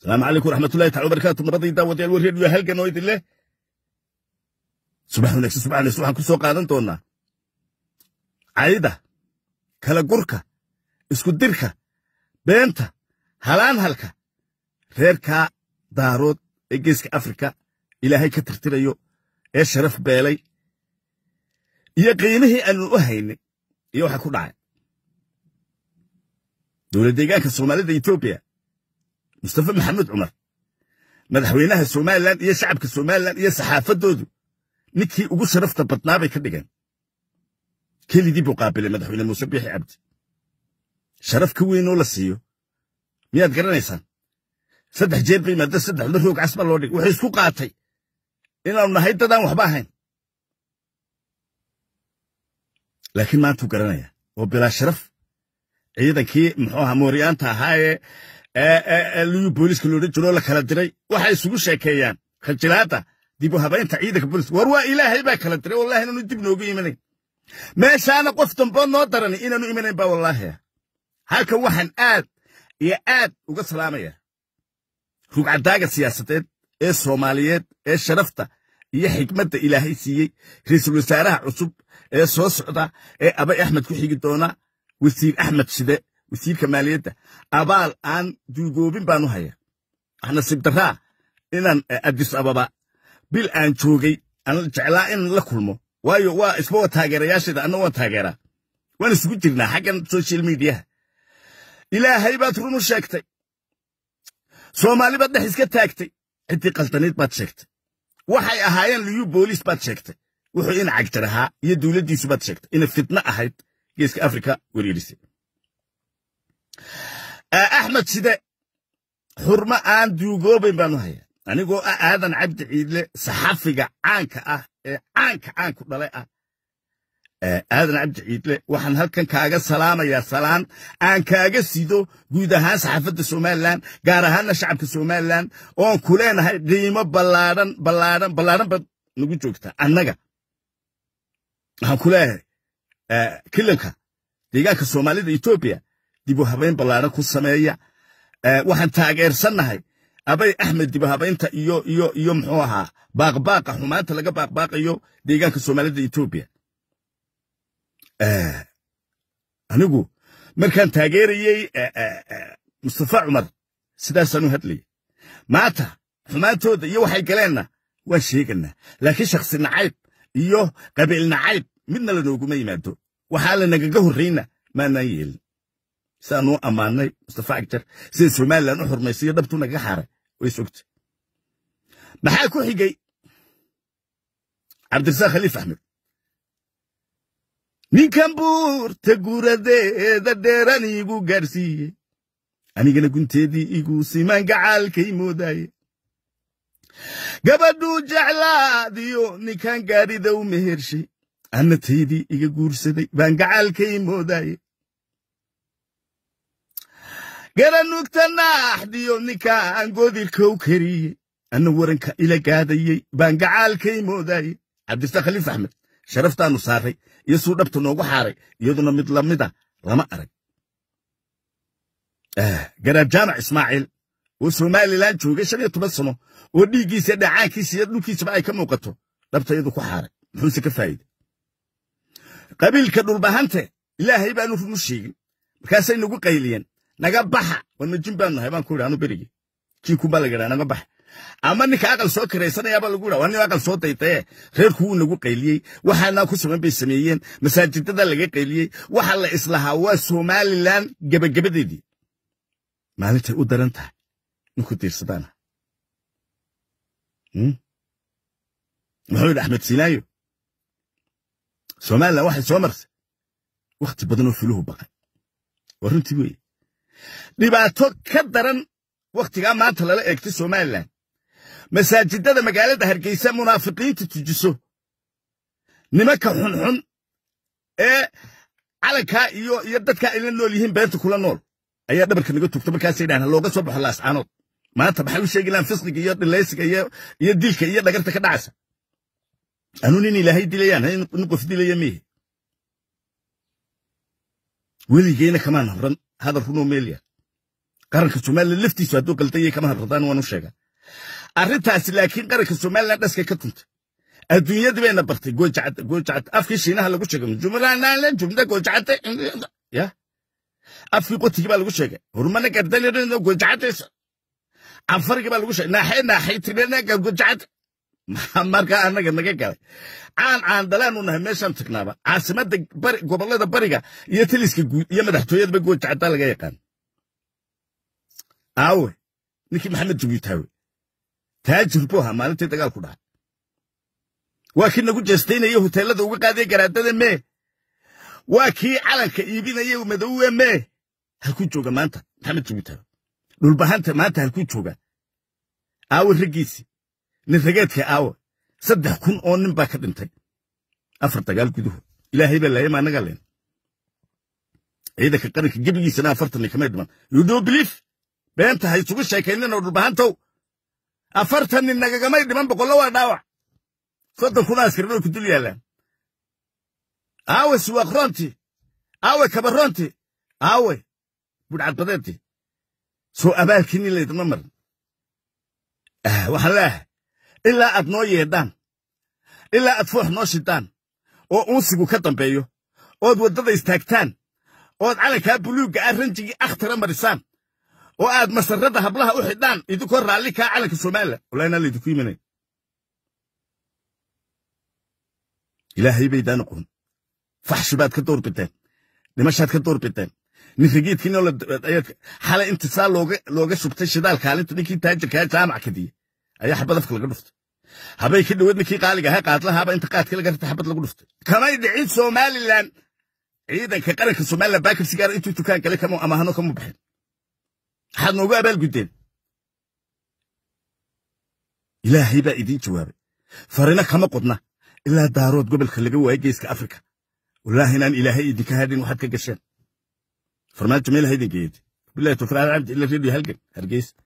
السلام عليكم ورحمة الله تعالى وبركاته مرضي داود يال وريد ويا هلقا نويد الله سبحان الله سبحان الله سبحان كل سوق هذا انتونا عايدة كلا قركة اسكو ديركة بينتا هلان هلكة ريركا دارود اجيسك افريكا ilaahay ka tirtirayo ee sharaf beelay iyo qiimihii aanu u haynay iyo waxa ku dhacay dowlad deegaanka soomaalida etoobiya mustafa maxamed cumar madaxweynaha somalilan iyo shacabka somalilan iyo saxaafadoodu ninkii ugu sharafta badnaa bay ka dhigeen keligii buu qaabilay madaxweyne muuse biixi cabdi sharaf ka weynoo la siiyo miyaad garanaysaan saddex jeer bay maada saddexda roog casba loo dhig wuxuu isku qaatay inaanu nahay dadaan waxba ahayn laakiin maantuu garanaya oo bilaa sharaf ciidankii muxuu ahaa mooryaanta ahaa booliska loodhan jiroo la kala diray waxay isugu sheekeeyaan khajilaadda dib u habaynta ciidanka booliska war waa ilaahay baa kala diray wallahi inaanu dib noogu imanayn meeshaana qof damboo noo darani inaanu imanayn baa wallaahi ah. halka waxaan aad iyo aad uga salaamaya rugcadaaga siyaasadeed ee soomaaliyeed ee sharafta iyo xikmadda ilaahay siiyey ra'iisul wasaaraha cusub ee soo socda ee abay axmed ku xigi doona wasiir axmed shide wasiirka maaliyadda abaal aan duugoobin baanu haya nasiib daraa inaan eh, adis ababa bil aan joogay aan jeclaa inaan la kulmo waayo waa isbawa taageerayaasheeda anna waan taageeraa waan isugu jirnaa xaggan social mediaha ilaahay baad run u sheegtay soomaali baad dhex iska taagtay ciddii qaldanayd baad sheegtay waxay ahaayeen liyu booliis baad sheegtay wuxuu ina cagjarahaa iyo dowladdiisu baad sheegtay ina fitna ahayd geeska afrika wereerisay axmed side xurmo aan duugoobayn baanu hayaa anigoo ah aadan cabdi ciidle saxafiga caanka ah ee caanka caanku dhalay ah aadan cabdi ciidle waxaan halkan kaaga salaamayaa salaan aan kaaga sido guud ahaan saxaafadda somalilan gaar ahaanna shacabka somalilan oon ku leenahay qiimo ballaadhan ballaadhan ballaadhan baad nagu joogtaa annaga waxaan ku leeyahay kilanka deegaanka soomaalida etoobiya dibu habayn ballaaran ku sameeya eh, waxaan taageersannahay abay axmed dibu habaynta iyo iyo iyo muxuu ahaa baaqbaaqa xumaanta laga baaqbaaqayo deegaanka soomaalida etoobiya eh, anigu markaan taageerayey eh, mustafa cumar sidaasaan u hadlayay maanta xumaantooda iyo waxay galeenna waan sheeganaa laakiin shakhsi nacayb iyo qabiil nacayb midna lanooguma yimaado waxaa lanagaga horrayna maanaan yeelin sidaan u ammaanay mustafa agjar sida somaliland u xurmaysiyo dhabtu nagaga xaray way sogtay maxaa ku xigay cabdirasaaq khaliif axmed ninkan buurta guuradeeda dheeran iigu gaarsiiyey anigana gunteedii igu simaan gacaalkay moodaaye gabadhuu jeclaadiyo ninkan gaarida u mehershay anna iga guursaday baan gacaalkay moodaaye garanugta naaxdiyo ninkaan godirkow kariye ana waranka ila gaadayey baan gacaalkay moodaayey cabdifataax khaliif axmed sharaftaanu saaray iyo suu dhabta noogu xaaray iyaduna mid lamida lama arag eh, garaab jaamac ismaaciil oo somalilan joogay shan iyo toban sano oo dhiiggiisa dhacaankiisa iyo dhulkiisaba ay ka muuqato dhabta iyadu ku xaaray muxuuse ka faa'iide qabiilka dhulbahante ilaahay baanu runu sheegin markaasay nagu qayliyeen naga baxa warna jin baan nahay baan ku idhi anu berigi jinkuun baa laga idhaa naga baxa ama ninka aqal soo karaysanayaaba lagu idhaa waa nin aqal soo daydaye reerku wuu nagu qayliyey waxaanaa ku samayn bay sameeyeen masaajidada laga qayliyey waxa la islahaa waa somalilan gebagabadeedii maalintay u daran tahay ninku diirsadaana muxuu yidhi axmed sinaayo somalilan waxay soo marsay wakhti badanoo fuluhu baqay waa runtii weeye dhibaato ka daran wakhtigaa maanta lala eegta somalilan masaajidada magaalada hargeysa munaafiqiinta tujiso nimanka xunxun ee calankaa iyo iyo dadkaa ayla nool yihiin beerta kula nool ayaa dhabarka naga tugta markaasay dhahan halooga soo baxo laascaanood maanta maxay u sheegilaan fisqiga iyo dhilaysiga iyo dilka iyo dhagarta ka dhacaysa anu nin ilaahay dilayaan nin qof dilaya miihe weligeyna kamaa nabran hadalku noo meelya qaranka somalilan laftiisu hadduu qaldanyahay kama hadladaan waanu sheegaa arrintaasi laakiin qaranka somalilan dhaska ka tuntay adduunyadii bayna bartay goojacad afkii shiinaha lagu sheegay jumlana jumla goojacada ya afkii qotigii baa lagu sheegay hurmana gardanirno goojacadaysa canfarigii baa lagu sheegay naaxay naaxay tirena goojacada markaa annaga naga galay caan caandalaan u nahay meeshaan tagnaaba caasimada gobolada bariga iyo taliska guud iyo madaxtooyadaba gooja caddaa laga yaqaan aawe ninkii maxamed jugiitaawe taajir buu ahaa maalintii dagaal ku waa kii nagu jeestaynaya hoteelada uga qaadaya garaadada mee waa kii calanka iibinaya madowe mee halkuu jooga maanta maxamed jugiitaawe dhulbahanta maanta halkuu jooga aawe raggiisii nin rageedka aawa saddex kun oo nin baa ka dhintay afar dagaal guduhu ilaahay baa laayama annagaa leen ciidanka qaranka gebigiisana afartan nin kamay dhiman you do believe beenta ha isugu sheekaynina dhulbahantow afartan nin nagagamay dhiman boqollo waa dhaawac soddon kuna askarin way ku dul yaallaan aawe siwaaqroontii aawe kabarroontii aawe budhcadbadeedtii soo abaalkii nin laydinma marin ah, waxaan leeyahay ilaa aad noo yeedhaan ilaa aad foox noo shidaan oo uunsigu ka dambeeyo ood waddada istaagtaan ood calankaa buluugga ah ranjigii akhtara marisaan oo aad masarradda hablaha u xidhaan idinkoo raalli kaa ah calanka soomaaliya walaa inaan laydinku imanay ilaahay baydaan aqoon faxshi baad ka doorbiteen dhimashaad ka doorbiteen ninrigiidkii xalay intisaal looga shubtay shidaal kaalinta ninkii taajirkaa jaamac kadiye ayaa xabad afka laga dhuftay habay ka dhoweed ninkii qaaliga ahaa qaadlahaaba inta qaadka laga rartay xabad lagu dhuftay kamay dhicin somalilan ciidanka qaranka somalilan baakirsi gaara intuu dukaan galay kama amaahno kama baxin waxaad noogu abaal abaalguddeen ilaahay baa idiin jawaabay farina kama qodna ilaa daarood gobolka laga waayay geeska afrika wallaahi inaan ilaahay idinka hadhin waxaad ka gasheen farmaajo meel ha idin bilahi tawfiiq alcabdi ila radio halgan hargeysa